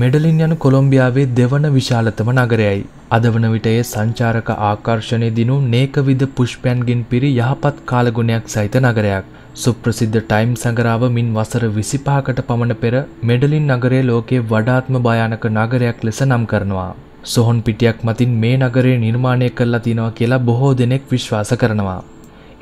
මෙඩලින් යනු කොළොම්බියාවේ දෙවන විශාලතම නගරයයි. අද වන විට එය සංචාරක ආකර්ෂණය දිනු නේකවිධ පුෂ්පයන්ගෙන් පිරි යහපත් කාලගුණයක් සහිත නගරයක්. සුප්‍රසිද්ධ ටයිම් සඟරාව මින් වසර 25කට පමණ පෙර මෙඩලින් නගරය ලෝකයේ වඩාත්ම භයානක නගරයක් ලෙස නම් කරනවා. සොහොන් පිටියක් මතින් මේ නගරය නිර්මාණය කරලා තිනවා කියලා බොහෝ දෙනෙක් විශ්වාස කරනවා.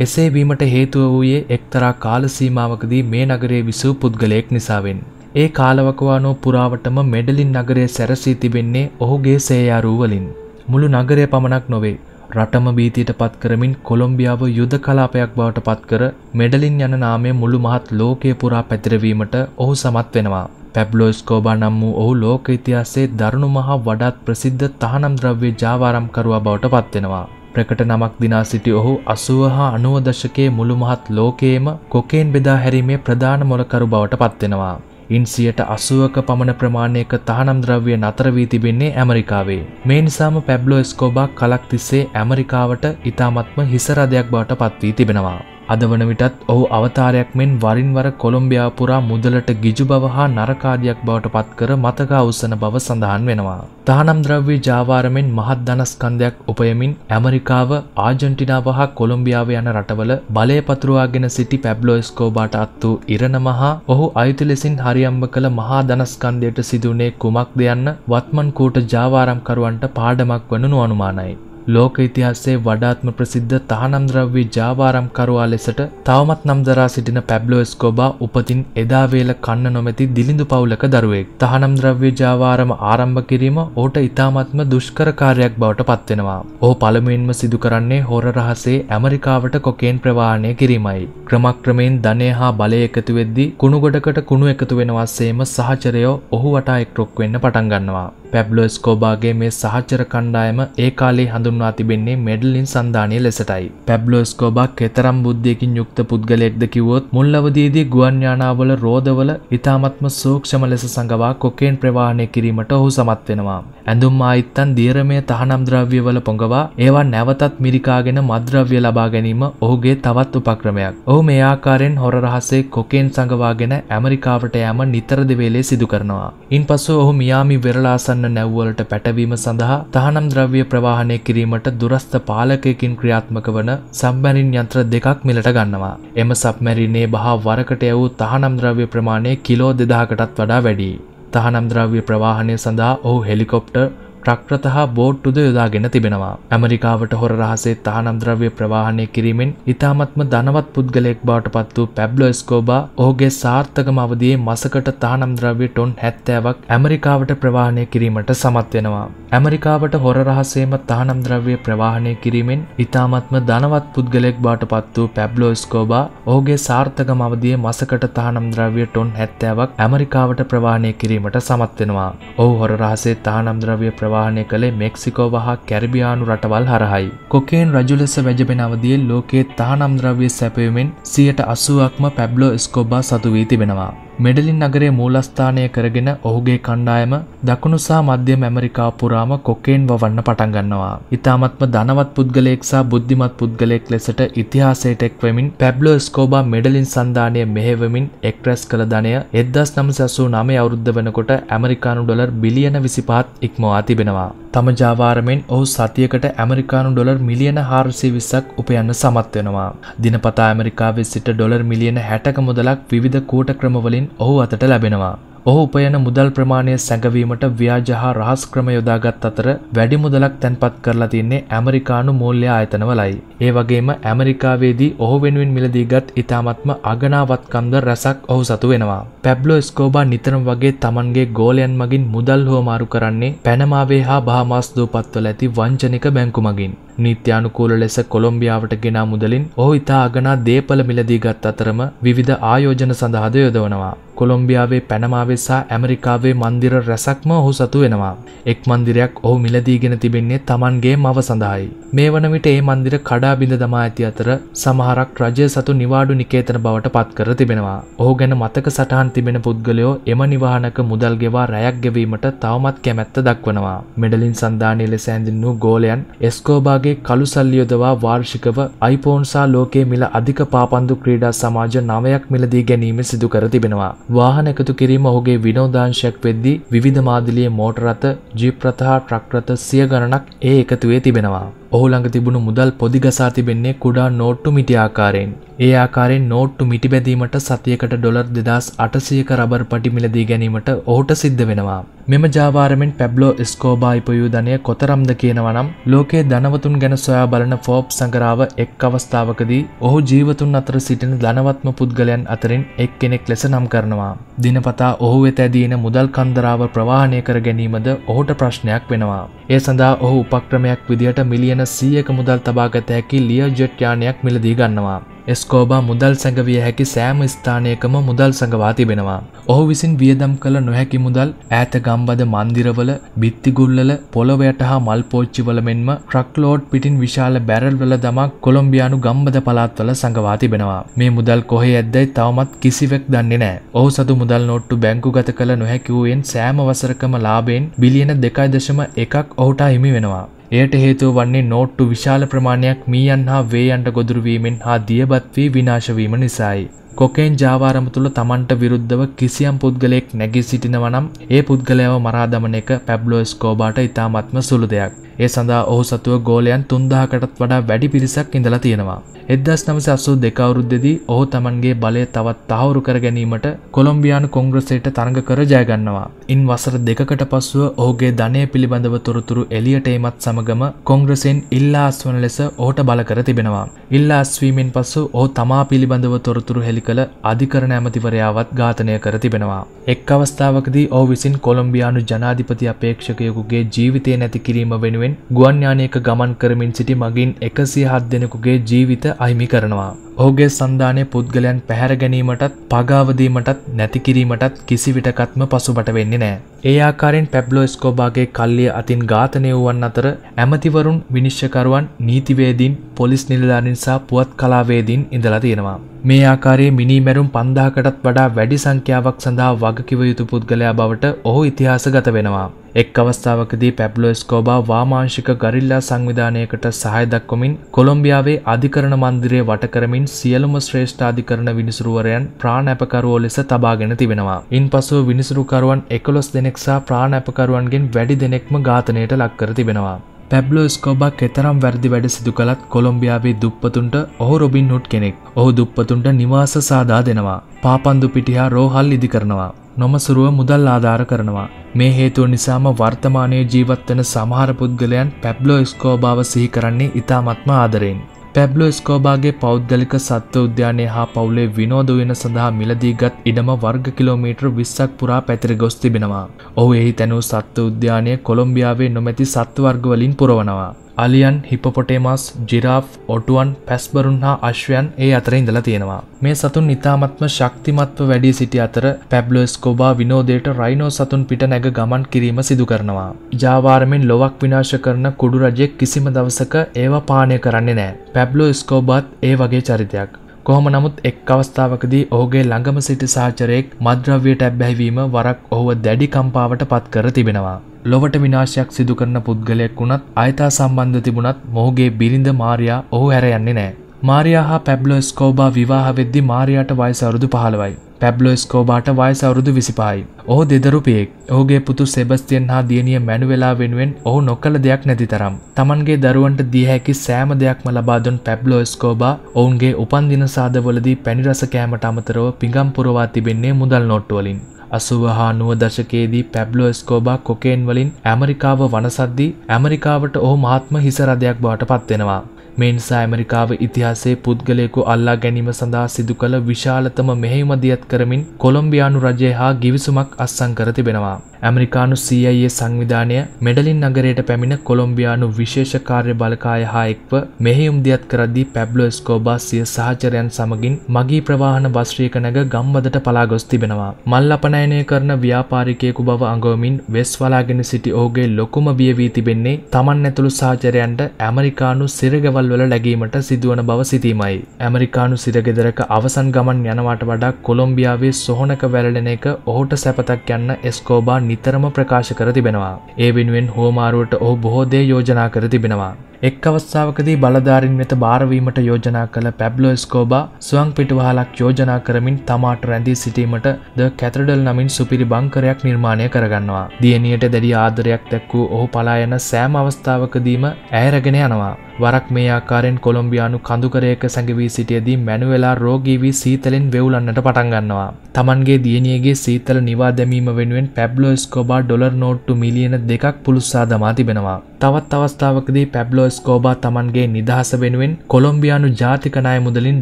එසේ වීමට හේතුව වූයේ එක්තරා කාල සීමාවකදී මේ නගරයේ විසූ පුද්ගලයෙක් නිසාවෙන්. ඒ කාලවකවානෝ පුරාවටම මෙඩලින් නගරය සැරසී තිබෙන්නේ ඔහුගේ සේයාරූවලින්. මුළු නගරය පමණක් නොවේ රටම බීතියට පත්කරමින් කොළොම්බියාව යුද කලාපයක් බවට පත්කර මෙඩලින් යන නාමය මුළු මහත් ලෝකය පුරා පැතිරවීමට ඔහු සමත් වෙනවා. පැබ්ලෝ ස්කෝබා නම් වූ ඔහු ලෝක ඉතිහාසයේ දරුණු මහා වඩාත් ප්‍රසිද්ධ තහනම් ද්‍රව්‍ය ජාවාරම්කරුවා බවට පත්වෙනවා. ප්‍රකට නමක් දිනා සිටි ඔහු අසුව හා අනුව දශකයේ මුළු මහත් ලෝකයේම කොකේන් බෙදා හැරීමේ ප්‍රධාන මොලකරු බවට පත්වෙනවා. ඉන්සියට අසුවක පමණ ප්‍රමාණයක තහනම් ද්‍රව්‍ය නතරවී තිබෙන්නේ ඇමරිකාවේ. මේ නිසාම පැබ්ලෝ ස්කෝබා කලක් තිස්සේ ඇමරිකාවට ඉතාමත්ම හිසරදයක් බවට පත්වී තිබෙනවා. අද වන විටත් ඔහු අවතාරයක් මෙන් වරින්වර කොළොම්බියාපුරා මුදලට ගිජු බව හා නරකාදියක් බවට පත්කර මතකා උසන බව සඳහන් වෙනවා. තහනම් ද්‍රව්‍ය ජාවාරමෙන් මහත් ධනස්කන්ධයක් උපයමින් ඇමරිකාව ආජන්ටිනාව හා කොළොම්බියාව යන රටවල බලය පතුරවාගෙන සිටි පැබ්ලෝ ස්කෝබාට අත් වූ ඉරණම හා ඔහු අයිති ලෙසින් හරියම්බ කළ මහා ධනස්කන්ධයට සිදුනේ කුමක්ද යන්න වත්මන් කූට ජාවාරම්කරුවන්ට පාඩමක් වනු අනුමානයි. ලෝක ඉතිහාසේ වඩාත්ම ප්‍රසිද්ධ තහනම් ද්‍රව්‍ය ජාවාරම්කරුවා ලෙසට තවමත් නම්දරා සිටින පැබ්ලෝ ස්කොබා උපතින් එදාවේල කන්න නොමැති දිලිඳු පවුලක දරුවෙක්. තහනම් ද්‍රව්‍ය ජාවාරම ආරම්භ කිරීම ඔහුට ඉතාමත්ම දුෂ්කර කාර්යයක් බවට පත්වෙනවා. ඔහු පළමුවෙන්ම සිදු කරන්නේ හොර රහසේ ඇමරිකාවට කොකේන් ප්‍රවාහනය කිරීමයි. ක්‍රමක්‍රමයෙන් ධනය හා බලය එකතු වෙද්දී කුණුගොඩකට කුණු එකතු වෙනවස්සේම සහචරයෝ ඔහු වටා එක්රොක් වෙන්න පටන් ගන්නවා. පැබ්ලෝ ස්කෝබාගේ මේ සහචර කණ්ඩායම ඒ කාලේ හඳුන්වා තිබෙන්නේ මෙඩලින් සන්ධානය ලෙසටයි. පැබ්ලෝ ස්කෝබා කෙතරම් බුද්ධියකින් යුක්ත පුද්ගලයෙක්ද කිවොත් මුල්ලවදීදී ගුවන්යානාවල රෝධවල ඉතාමත්ම සූක්ෂම ලෙස සඟවා කොකේන් ප්‍රවාහණය කිරීමට ඔහු සමත් වෙනවා. ඇඳුම් ආයිත්තන් දීරමය තහනම් ද්‍රව්‍යවල පොඟවා ඒවා නැවතත් මිරිකාගෙන මද්‍රව්‍ය ලබා ගැනීම ඔහුගේ තවත් උපක්‍රමයක්. ඔහු මේ ආකාරයෙන් හොර රහසේ කොකේන් සඟවාගෙන ඇමරිකාවට යෑම නිතරද වේලේ සිදු කරනවා. ඉන්පසු ඔහු මියාමි වෙරළාසන ආසන්න නැව්වලට පැටවීම සඳහා තහනම් ද්‍රව්‍ය ප්‍රවාහනය කිරීමට දුරස්ථ පාලකයකින් ක්‍රියාත්මක වන සම්බැරින් යන්ත්‍ර දෙකක් මිලට ගන්නවා. එම සබ්මැරිනේ බහා වරකට ඇවූ තහනම් ද්‍රව්‍ය ප්‍රමාණය කිලෝ දෙදහකටත් වඩා වැඩි. තහනම් ද්‍රව්‍ය ප්‍රවාහනය සඳහා ඔහු හෙලිකොප්ටර් ට්‍රක්්‍රත හා බෝට්ටුද යොදාගෙන තිබෙනවා. ඇමරිකාවට හොර රහසේ තහනම් ද්‍රව්‍ය ප්‍රවාහණය කිරීමෙන් ඉතාමත්ම දනවත් පුද්ගලෙක් බවට පත් වූ පැබ්ලෝ ස්කෝබා ඔහුගේ සාර්ථකම අවදියේ මසකට තහනම් ද්‍රව්‍ය ටොන් හැත්තෑවක් ඇමරිකාවට ප්‍රවාහණය කිරීමට සමත් වෙනවා. ඇමරිකාවට හොර රහසේම තහනම් ද්‍රව්‍ය ප්‍රවාහණය කිරීමෙන් ඉතාමත්ම දනවත් පුද්ගලෙක් බවට පත් වූ පැබ්ලෝ ස්කෝබා ඔහුගේ සාර්ථකම අවදියේ මසකට තහනම් ද්‍රව්‍ය ටොන් හැත්තෑවක් ඇමරිකාවට ප්‍රවාහණය කිරීමට සමත් වෙනවා. ඔහු හොර රහසේ තහනම් ද්‍රව්‍ය ප්‍ර ප්‍රවාහනය කළේ මෙක්සිකෝ වහා කැරිබියානු රටවල් හරහයි. කොකේන් රජු ලෙස වැජබෙන අවදිය ලෝකයේ තහනම් ද්‍රව්‍ය සැපයුමෙන් සියට අසුවක්ම පැබ්ලෝ ස්කොබා සතු වී තිබෙනවා. මෙඩලින් නගරේ මූලස්ථානය කරගෙන ඔහුගේ කණ්ඩායම දකුණු සහ මධ්‍යම ඇමරිකා පුරාම කොකේන් වවන්න පටන් ගන්නවා. ඊටාත්ම ධනවත් පුද්ගලයෙක් සහ බුද්ධිමත් පුද්ගලයෙක් ලෙසට ඉතිහාසයට එක් වෙමින් පැබ්ලෝ ස්කෝබා මෙඩලින් සන්ධානය මෙහෙවමින් එක්රැස් කළ ධනය 1989 අවුරුද්ද වෙනකොට ඇමරිකානු ඩොලර් බිලියන 25ත් ඉක්මවා තිබෙනවා. තම ජාවාරමෙන් ඔහු සතියකට ඇමරිකානු ඩොලර් මිලියන 420ක් උපයන්න සමත් වෙනවා. දිනපතා ඇමරිකාවේ සිට ඩොලර් මිලියන 60ක මුදලක් විවිධ කූට ක්‍රමවලින් තුළින් ඔහු අතට ලැබෙනවා. ඔහු උපයන මුදල් ප්‍රමාණය සැඟවීමට ව්‍යාජ හා රහස් ක්‍රම යොදාගත් අතර වැඩි මුදලක් තැන්පත් කරලා තින්නේ ඇමරිකානු මූල්‍ය ආයතනවලයි. ඒ වගේම ඇමරිකාවේදී ඔහු වෙනුවෙන් මිලදීගත් ඉතාමත්ම අගනාවත්කම්ද රැසක් ඔහු සතු වෙනවා. පැබ්ලෝ ස්කෝබා නිතරම වගේ තමන්ගේ ගෝලයන් මගින් මුදල් හුවමාරු කරන්නේ පැනමාවේ හා බහමාස් දූපත්වල ඇති වංචනික බැංකු මගින්. නීත්‍යානුකූල ලෙස කොළොම්බියාවට ගෙනා මුදලින් ඔහු ඉතා අගනා දේපල මිලදී ගත් අතරම විවිධ ආයෝජන සඳහාද යොදවනවා. කොළොම්බියාවේ පැනමාවේ සහ ඇමරිකාවේ මන්දිර රැසක්ම ඔහු සතු වෙනවා. එක් මන්දිරයක් ඔහු මිලදීගෙන තිබෙන්නේ තමන්ගේ මව සඳහායි. මේ වන විට ඒ මන්දිර කඩා බිඳ දමා ඇති අතර සමහරක් රජය සතු නිවාඩු නිකේතන බවට පත් කර තිබෙනවා. ඔහු ගැන මතක සටහන් තිබෙන පුද්ගලයෝ එම නිවාහනක මුදල් ගෙවා රැයක් ගෙවීමට තවමත් කැමැත්ත දක්වනවා. මෙඩලින් සන්ධානය ලෙස ඇඳින් වූ ගෝලයන් එස්කෝබාගේ වගේ කළු සල්ලියොදවා වාර්ෂිකව අයිපෝන්සා ලෝකයේ මිල අධික පාපන්දු ක්‍රීඩා සමාජ නවයක් මිලදී ගැනීම සිදු කර තිබෙනවා. වාහන එකතු කිරීම ඔහුගේ විනෝදාංශයක් වෙද්දී විවිධ මාදිලියේ මෝටරත ජීප්‍රතහා ට්‍රක්රත සිය ගණනක් ඒ එකතුවේ තිබෙනවා. ඔහු ළඟ තිබුණු මුදල් පොදි ගසා තිබෙන්නේ කුඩා නෝට්ටු මිටි ආකාරයෙන්. ඒ ආකාරයෙන් නෝට්ටු මිටි බැඳීමට සතියකට ඩොලර් 2800ක රබර් පටි මිලදී ගැනීමට ඔහුට සිද්ධ වෙනවා. මෙම ජාවාරමෙන් පැබ්ලෝ ස්කෝබා ඉපයුදනය කොතරම්ද කියනවනම් ලෝකයේ ධනවතුන් ගැන සොයා බලන ෆෝබ් සංගරාව එක් අවස්ථාවකදී ඔහු ජීවතුන් අතර සිටින ධනවත්ම පුද්ගලයන් අතරින් එක් කෙනෙක් ලෙස නම් කරනවා. දිනපතා ඔහු වෙත ඇදීන මුදල් කන්දරාව ප්‍රවාහනය කර ගැනීමද ඔහුට ප්‍රශ්නයක් වෙනවා. ඒ සඳහා ඔහු උපක්‍රමයක් විදියට මිලියන රුපියන සියක මුදල් තබාගත හැකි ලිය ජෙට් යානයක් මිලදී ගන්නවා. ස්කෝබා මුදල් සැඟවිය හැකි සෑම ස්ථානයකම මුදල් සඟවා තිබෙනවා. ඔහු විසින් වියදම් කළ නොහැකි මුදල් ඈත ගම්බද මන්දිරවල බිත්තිගුල්ලල පොළොවයට හා මල් පෝච්චිවල මෙන්ම ට්‍රක්ලෝඩ් පිටින් විශාල බැරල්වල දමක් කොළොම්බියානු ගම්බද පලාත්වල සඟවා තිබෙනවා. මේ මුදල් කොහේ ඇද්දැයි තවමත් කිසිවෙක් දන්නේ නෑ. ඔහු සතු මුදල් නොට්ටු බැංකු ගත කළ නොහැකිවූයෙන් සෑම වසරකම ලාබෙන් බිලියන දෙකයි දශම එකක් ඔහුට හිමි වෙනවා. එයට හේතුව වන්නේ නෝට්ටු විශාල ප්‍රමාණයක් මීයන් හා වේයන්ට ගොදුරුවීමෙන් හා දියබත් වී විනාශවීම නිසායි. කොකෙන් ජාවාරම තුළ තමන්ට විරුද්ධව කිසියම් පුද්ගලයෙක් නැගී සිටිනවනම් ඒ පුද්ගලයව මරාදමන එක පැබ්ලෝ ස්කෝබාට ඉතාමත්ම සුළු දෙයක්. ඒ සඳහා ඔහු සතුව ගෝලයන් තුන්දාහකටත් වඩා වැඩි පිරිසක් ඉඳලා තියෙනවා. එදස් නමස අස්සු දෙකවුරුද්දෙදී ඔහු තමන්ගේ බලය තවත් තහවුරු කර ගැනීමට කොළොම්බියානු කොංග්‍රසයට තරඟ කර ජයගන්නවා. ඉන් වසර දෙකකට පස්සුව ඔහුගේ ධනය පිළිබඳව තොරතුරු එලියට ඒමත් සමගම කොංග්‍රසෙන් ඉල්ලාස්වන ලෙස ඕට බල කර තිබෙනවා. ඉල්ලාස්වීමෙන් පස්සු ඔහු තමා පිළිබඳව තොරතුරු හෙළි කළ අධිකරණ ඇමතිවරයාවත් ඝාතනය කර තිබෙනවා. එක් අවස්ථාවකදී ඔහු විසින් කොළොම්බියානු ජනාධිපති අපේක්ෂකයෙකුගේ ජීවිතය නැති කිරීම වෙනුවෙන් වෙනුවෙන් ගුවන් යානයක ගමන් කරමින් සිටි මගින් 107 දෙනෙකුගේ ජීවිත අහිමි කරනවා. ඔහුගේ සන්ධානය පුද්ගලයන් පැහැර ගැනීමටත් පගාවදීමටත් නැතිකිරීමටත් කිසිවිටකත්ම පසුබට වෙන්නේ නෑ. ඒ ආකාරෙන් පැබ්ලෝ ස්කෝබාගේ කල්ලිය අතින් ඝාතනය වුවන් අතර ඇමතිවරුන් විනිශ්චකරුවන් නීතිවේදීන් පොලිස් නිලධානිසා පුවත් කලාවේදීන් ඉඳලා තියෙනවා. මේ ආකාරයේ මිනිමැරුම් පන්දාකටත් වඩා වැඩි සංඛ්‍යාවක් සඳහා වගකිව යුතු පුද්ගලයා බවට ඔහු ඉතිහාසගත වෙනවා. එක් අවස්ථාවකදී පැබ්ලෝ ස්කෝබා වාමාංශික ගරිල්ලා සංවිධානයකට සහය දක්වමින් කොලොම්බියාවේ අධිකරණ මන්දිරය වටකරමින් සියලුම ශ්‍රේෂ්ඨාධිකරණ විනිසුරුවරයන් ප්‍රාණඇපකරුවෝ ලෙස තබාගෙන තිබෙනවා. ඉන් පසුව විනිසුරුකරුවන් එකොළොස් දෙනෙක් සහ ප්‍රාණඇපකරුවන්ගෙන් වැඩි දෙනෙක්ම ඝාතනයට ලක්කර තිබෙනවා. පැබ්ලෝ ස්කෝබක් එතරම් වැරදි වැඩ සිදු කළත් කොළොම්බියාවේ දුප්පතුන්ට ඔහු රොබින් හුට් කෙනෙක්. ඔහු දුප්පතුන්ට නිවාස සාදා දෙනවා. පාපන්දු පිටිහා රෝහල් ඉදි කරනවා. නොමසුරුව මුදල් ආධාර කරනවා. මේ හේතුව නිසාම වර්තමානයේ ජීවත්වන සමහර පුද්ගලයන් පැබ්ලෝ ස්කෝබාව සිහි කරන්නේ ඉතාමත්ම ආදරයෙන්. පැබ්ලෝ ස්කෝබාගේ පෞද්ගලික සත්ව උද්‍යානය හා පවුලේ විනෝද වෙන සඳහා මිලදීගත් ඉඩම වර්ග කිලෝමීටර් විස්සක් පුරා පැතිර ගොස් තිබෙනවා. ඔහු එහි තැනූ සත්ව උද්‍යානය කොළොම්බියාවේ නොමැති සත්වර්ගවලින් පුරවනවා. අලියන් හිපොටේමස් ජිරාෆ් ඔටුවන් පැස්බරුන් හා අශ්වයන් ඒ අතර ඉඳලා තියෙනවා. මේ සතුන් ඉතාමත්ම ශක්තිමත්ව වැඩී සිටි අතර පැබ්ලෝස් කොබා විනෝදයට රයිනෝ සතුන් පිට නැග ගමන් කිරීම සිදු කරනවා. ජාවාරමෙන් ලොවක් විනාශ කරන කුඩු රජෙක් කිසිම දවසක ඒවා පානය කරන්නේ නෑ. පැබ්ලෝ ස්කෝබාත් ඒ වගේ චරිතයක්. කොහොම නමුත් එක් අවස්ථාවකදී ඔහුගේ ළඟම සිටි සාචරයෙක් මද්‍රව්‍යයට ඇබ්බැහිවීම වරක් ඔහුව දැඩි කම්පාවට පත් කර තිබෙනවා. ලොවට විනාශයක් සිදු කරන පුද්ගලයෙක් වුණත් අයතා සම්බන්ධ තිබුණත් මොහුගේ බිරිඳ මාරයා ඔහු හැර යන්නේ නෑ. මාරයා හා පැබ්ලෝ ස්කෝබා විවාහ වෙද්දි මාරයාට වයස අවුරුදු 15යි. පැබ්ලෝ ස්කෝබාට වයස අවුරුදු විසිපායි. ඔහු දෙදරුපියෙක්. ඔහුගේ පුතු සෙබස්තියන් හා දියණිය මැනුවෙලා වෙනුවෙන් ඔහු නොකළ දෙයක් නැති තරම්. Tamanගේ දරුවන්ට දිය හැකි සෑම දෙයක්ම ලබා දුන් පැබ්ලෝ ස්කෝබා ඔවුන්ගේ උපන්දින සාදවලදී පැණි රස කෑමට අමතරව පිඟම් පුරවා තිබෙන්නේ මුදල් නෝට්ටු වලින්. අසුව හා නුව දශකයේදී පැබ්ලෝ ස්කෝබා කොකේන් වලින් ඇමරිකාව වනසද්දී ඇමරිකාවට ඔහු මහත්ම හිසරදයක් බවට පත්වෙනවා. මේ නිසා ඇමරිකාව ඉතිහාසයේ පුද්ගලයෙකු අල්ලා ගැනීම සඳහා සිදු කළ විශාලතම මෙහෙයුම දියත් කරමින් කොළොම්බියානු රජය හා ගිවිසුමක් අත්සන් කර තිබෙනවා. ඇමරිකානු CIA සංවිධානය මෙඩලින් නගරයට පැමිණ කොළොම්බියානු විශේෂ කාර්ය බලකාය හා එක්ව මෙහෙයුම් දියත් කරද්දී පැබ්ලෝ ස්කෝබා සිය සහචරයන් සමගින් මගී ප්‍රවාහන බස්රියක නැග ගම්බදට පලා ගොස් තිබෙනවා. මල් අපනයනය කරන ව්‍යාපාරිකයෙකු බව අඟවමින් වෙස් වලාගෙන සිටි ඔහුගේ ලොකුම බිය වී තිබෙන්නේ තමන් ඇතුළු සහචරයන්ට ඇමරිකානු සිරගවල් වල ලැගීමට සිදුවන බව සිතීමයි. ඇමරිකානු සිරගෙදරක අවසන් ගමන් යනවාට වඩා කොළොම්බියාවේ සොහනක වැරලෙන එක ඔහුට සැපතක් යන්න එස්කෝබා නිතරම ප්‍රකාශ කර තිබෙනවා. ඒ වෙනුවෙන් හෝමාරුවට ඔහු බොහෝදේ යෝජනා කර තිබෙනවා. එක් අවස්ථාවකදී බලධාරින් වෙත භාරවීමට යෝජනා කළ පැබ්ලෝ ස්කෝබා ස්වං පිටවහලක් යෝජනා කරමින් තමාට රැඳී සිටීමට ද කැතරඩල් නමින් සුපිරි බංකරයක් නිර්මාණය කරගන්නවා. දියණියට දැඩි ආදරයක් දැක් වූ ඔහු පලා යන සෑම අවස්ථාවකදීම ඇයරගෙන යනවා. වරක් මේ ආකාරයෙන් කොළොම්බියානු කඳුකරයක සැඟවී සිටියදී මැනුවෙලා රෝගී වී සීතලෙන් වෙවුලන්නට පටන් ගන්නවා. Tamanගේ දියණියගේ සීතල නිවා දැමීම වෙනුවෙන් පැබ්ලෝ ස්කෝබා ඩොලර් නෝට්ටු මිලියන දෙකක් පුළුස්සා දමා තිබෙනවා. තවත් අවස්ථාවකදී පැබ්ලෝ ස්කෝබා තමන්ගේ නිදහස වෙනුවෙන් කොළොම්බියානු ජාතිකනාය මුදලින්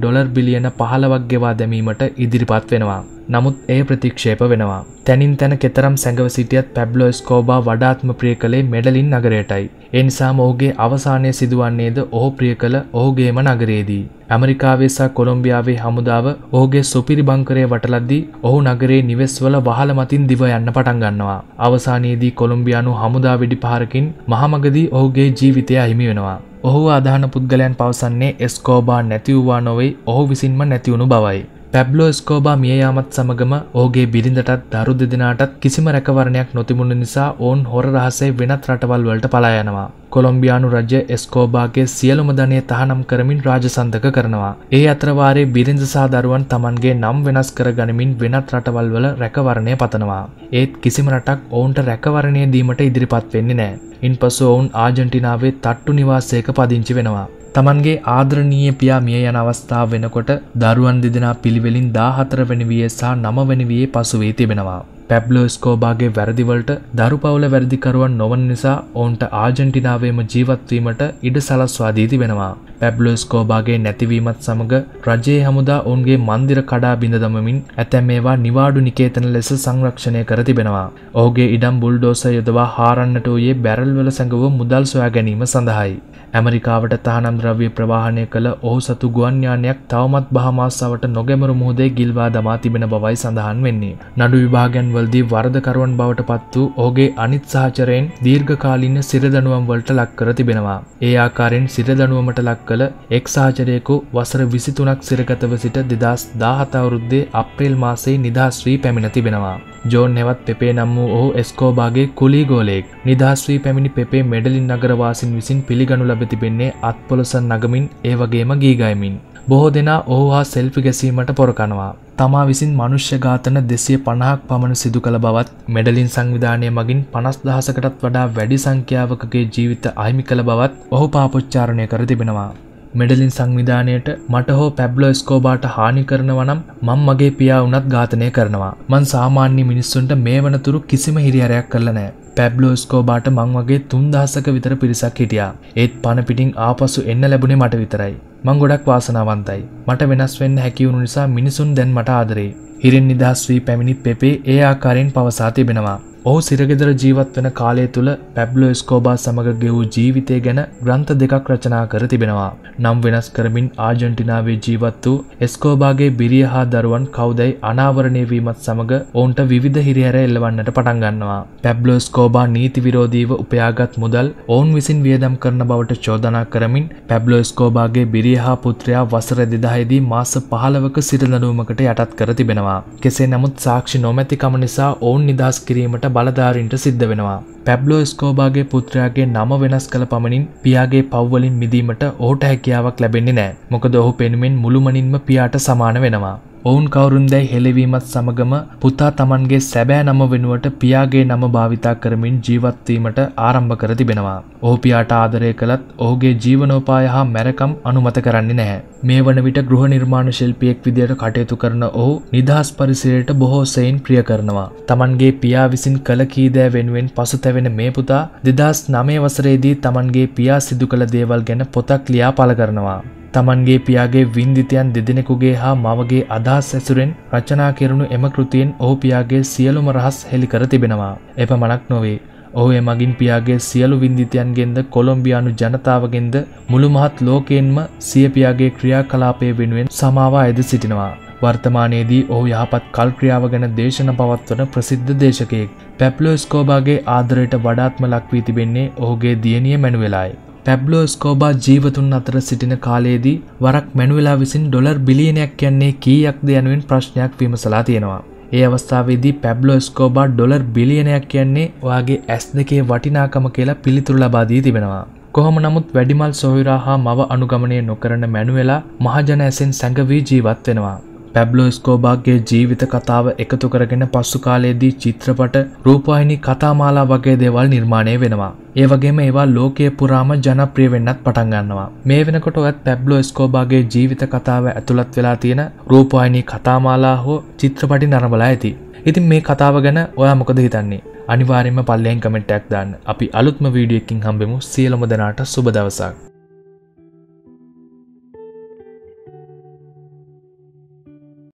ඩොලර් බිලියන පහලවක් ගෙවා දැමීමට ඉදිරිපත් වෙනවා. නමුත් ඒ ප්‍රතික්ෂේප වෙනවා. තැනින් තැන කෙතරම් සැඟව සිටියත් පැබ්ලෝ ස්කෝබා වඩාත්ම ප්‍රිය කළේ මෙඩලින් නගරයටයි. ඒ නිසාම ඔහුගේ අවසානය සිදුවන්නේද ඔහු ප්‍රිය කළ ඔහුගේම නගරයේදී. ඇමරිකාවේ සහ කොලොම්බියාවේ හමුදාව ඔහුගේ සුපිරි බංකරය වටලද්දී ඔහු නගරේ නිවෙස්වල වහල මතින් දිව යන්න පටන් ගන්නවා. අවසානයේදී කොලොම්බියානු හමුදා වෙඩි පහරකින් මහමගදී ඔහුගේ ජීවිතය අහිමි වෙනවා. ඔහු අදහන පුද්ගලයන් පවසන්නේ එස්කෝබා නැතිවවා නොවෙයි ඔහු විසින්ම නැතිවුණු බවයි. පැබ්ලෝ ස්කෝබා මිය යාමත් සමගම ඕගේ බිරිඳටත් දරු දෙදෙනටත් කිසිම රැකවරණයක් නොතිබුණ නිසා ඔවුන් හොර රහසේ වෙනත් රටවල් වලට පලා යනවා. කොළොම්බියානු රජය එස්කෝබාගේ සියලුම ධනය තහනම් කරමින් රාජසන්දක කරනවා. ඒ අතරවාරේ බිරිඳ සහ දරුවන් Tamanගේ නම් වෙනස් කර ගනිමින් වෙනත් රටවල් වල රැකවරණය පතනවා. ඒත් කිසිම රටක් ඔවුන්ට රැකවරණය දීමට ඉදිරිපත් වෙන්නේ නැහැ. ඉන්පසු ඔවුන් ආජන්ටිනාවේ තට්ටු නිවාසයක පදිංචි වෙනවා. තමන්ගේ ආදරණීය පියා මිය යන අවස්ථාව වෙනකොට දරුවන් දෙදෙනා පිළිවෙලින් 14 වෙනි වියේ සහ 9 වෙනි වියේ පසු වී තිබෙනවා. පැබ්ලෝ ස්කෝබාගේ වැරදිවලට දරුපවුල වැරදිකරුවන් නොවන නිසා ඔවුන්ට ආජන්ටිනාවේම ජීවත්වීමට ඉඩ සලස්වා දී තිබෙනවා. පැබ්ලෝ ස්කෝබාගේ නැතිවීමත් සමග රජයේ හමුදා ඔවුන්ගේ මන්දිර කඩා බිඳ දමමින් ඇතැම් ඒවා නිවාඩු නිකේතන ලෙස සංරක්ෂණය කර තිබෙනවා. ඔහුගේ ඉඩම් බුල්ඩෝසර් යොදවා හාරන්නට වූයේ බැරල්වල සැඟව මුදල් සොයා ගැනීම සඳහායි. ඇමරිකාවට තහනම් ද්‍රව්‍ය ප්‍රවාහනය කළ ඔහු සතු ගුවන්යානයක් තවමත් බහමාස්සාවට නොගැමරු මුහදේ ගිල්වා දමා තිබෙන බවයි සඳහන් වෙන්නේ. නඩු විභාගැන්වලදී වරදකරුවන් බවට පත් වූ ඔහුගේ අනිත් සහචරයෙන් දීර්ඝකාලින්න සිරදනුවම් වලට ලක්කර තිබෙනවා. ඒ ආකාරයෙන් සිරදනුවමට ලක් කළ එක් සහචරයෙකු වසර විසිතුනක් සිරගතව සිට දෙදස් දාහතවරුද්දේ අප්‍රේල් මාසේ නිදහස් වී පැමිණ තිබෙනවා. ජෝන් හෙවත් පෙපේ නම් වූ ඔහු එස්කෝබාගේ කුලීගෝලයෙක් නිදහස් වී පැමිණි පෙපේ මෙඩලින් නගරවාසින් විසින් පිළිගනු ලබ තිබෙන්නේ අත්පොලසන් නගමින් ඒ වගේම ගීගයමින්. බොහෝ දෙනා ඔහු හා සෙල්පි ගැසීමට පොරකනවා. තමා විසින් මනුෂ්‍ය ඝාතන දෙසිය පණහක් පමණ සිදු කළ බවත් මෙඩලින් සංවිධානය මගින් පනස් දහසකටත් වඩා වැඩි සංඛ්‍යාවකගේ ජීවිත අහිමි කළ බවත් ඔහු පාපොච්චාරණය කර තිබෙනවා. මෙඩලින් සංවිධානයට මට හෝ පැබ්ලෝ ස්කෝබාට හානි කරනවනම් මං මගේ පියා වනත් ඝාතනය කරනවා. මං සාමාන්‍ය මිනිස්සුන්ට මේ වනතුරු කිසිම හිරිහරයක් කළ නෑ. පැබ්ලෝ ස්කෝබාට මං වගේ තුන්දහසක විතර පිරිසක් හිටියා. ඒත් පණපිටින් ආපසු එන්න ලැබුණේ මට විතරයි. මං ගොඩක් වාසනාවන්තයි. මට වෙනස් වෙන්න හැකිවුණු නිසා මිනිසුන් දැන් මට ආදරේ. හිරෙන් නිදහස් වී පැමිණි පෙපේ ඒ ආකාරයෙන් පවසා තිබෙනවා. ඔහු සිරගෙදර ජීවත් වන කාලය තුළ පැබ්ලෝ ස්කෝබා සමඟ ගෙවූ ජීවිතය ගැන ග්‍රන්ථ දෙකක් රචනා කර තිබෙනවා. නම් වෙනස් කරමින් ආජන්ටිනාවේ ජීවත් වූ එස්කෝබාගේ බිරිය හා දරුවන් කවුදැයි අනාවරණය වීමත් සමඟ ඔවුන්ට විධ හිරිහැර එල්ලවන්නට පටන්ගන්නවා. පැබ්ලෝ ස්කෝබා නීති විරෝධීව උපයාගත් මුදල් ඔවුන් විසින් වියදම් කරන බවට චෝදනා කරමින් පැබ්ලෝ ස්කෝබාගේ බිරිය හා පුත්‍රයා වසර දෙදාහිදී මාස පහලවක සිරදනුවමකට යටත් කර තිබෙනවා. කෙසේ නමුත් සාක්ෂි නොමැතිකම නිසා ඔවුන් නිදහස් කිරීමට බලධාරින්ට සිද්ධ වෙනවා. පැබ්ලෝ ස්කෝබාගේ පුත්‍රයාගේ නම වෙනස් කළ පමණින් පියාගේ පව්වලින් මිදීමට ඔහුට හැකියාවක් ලැබෙන්නේ නෑ මොකද ඔහු පෙනුමෙන් මුළුමනින්ම පියාට සමාන වෙනවා. ඔවුන් කවුරුන්දැයි හෙළවීමත් සමගම පුතා තමන්ගේ සැබෑ නම වෙනුවට පියාගේ නම භාවිතා කරමින් ජීවත්වීමට ආරම්භ කර තිබෙනවා. ඔහු පියාට ආදරය කළත් ඔහුගේ ජීවනෝපාය හා මැරකම් අනුමත කරන්නේ නැහැ. මේ වන විට ගෘහ නිර්මාණ ශිල්පියෙක් විදියට කටයුතු කරන ඔහු නිදහස් පරිසරයට බොහෝ සෙයින් ප්‍රිය කරනවා. තමන්ගේ පියා විසින් කළ කීදෑ වෙනුවෙන් පසුතැවෙන මේ පුතා දෙදස් නමේ වසරේදී තමන්ගේ පියා සිදු කළ දේවල් ගැන පොතක් ලියා පල කරනවා. තමන්ගේ පියාගේ වින්දිතයන් දෙදෙනෙකුගේ හා මවගේ අදහස් ඇසුරෙන් රචනා කෙරුණු එම කෘතියෙන් ඔහු පියාගේ සියලුම රහස් හෙළිකර තිබෙනවා. එපමණක් නොවේ. ඔහු එමගින් පියාගේ සියලු වින්දිතයන්ගෙන්ද කොළොම්බියානු ජනතාවගෙන්ද මුළු මහත් ලෝකයෙන්ම සිය පියාගේ ක්‍රියාකලාපය වෙනුවෙන් සමාවා ඇද සිටිනවා. වර්තමානයේදී ඔහු යහපත් කල්ක්‍රියාව ගැන දේශන පවත්වන ප්‍රසිද්ධ දේශකයෙක්. පැප්ලෝ ස්කෝබාගේ ආදරයට වඩාත්ම ලක්වී තිබෙන්නේ ඔහුගේ දියණිය මැනුවෙලායි. පැබ්ලෝ ස්කෝබා ජීවතුන් අතර සිටින කාලයේදී වරක් මැනුවෙලා විසින් ඩොලර් බිලියනයක් යන්නේ කීයක්ද යනුවෙන් ප්‍රශ්නයක් විමසලා තියෙනවා. ඒ අවස්ථාවේදී පැබ්ලෝ ස්කෝබා ඩොලර් බිලියනයක් කියන්නේ ඔයාගේ ඇස් දෙකේ වටිනාකම කියලා පිළිතුරු ලබා දී තිබෙනවා. කොහොම නමුත් වැඩිමල් සොහොයුරා හා මව අනුගමනය නොකරන මැනුවෙලා මහජන ඇසෙන් සැඟවී ජීවත් වෙනවා. පැබ්ලෝ ස්කෝබාගේ ජීවිත කතාව එකතු කරගෙන පස්සු කාලයේදී චිත්‍රපට රූපවාහිනී කතාමාලා වගේ දේවල් නිර්මාණය වෙනවා. ඒ වගේම ඒවා ලෝකයේ පුරාම ජනප්‍රිය වෙන්නත් පටන් ගන්නවා. මේ වෙනකොට ඔයත් පැබ්ලෝ ස්කෝබාගේ ජීවිත කතාව ඇතුළත් වෙලා තියෙන රූපවාහිනී කතාමාලා හෝ චිත්‍රපටි නරඹලා ඇති. ඉතින් මේ කතාව ගැන ඔයා මොකද හිතන්නේ? අනිවාර්යයෙන්ම පල්ලෙන් කමෙන්ට් එකක් දාන්න. අපි අලුත්ම වීඩියෝ එකකින් හම්බෙමු. සියලුම දෙනාට සුබ දවසක්.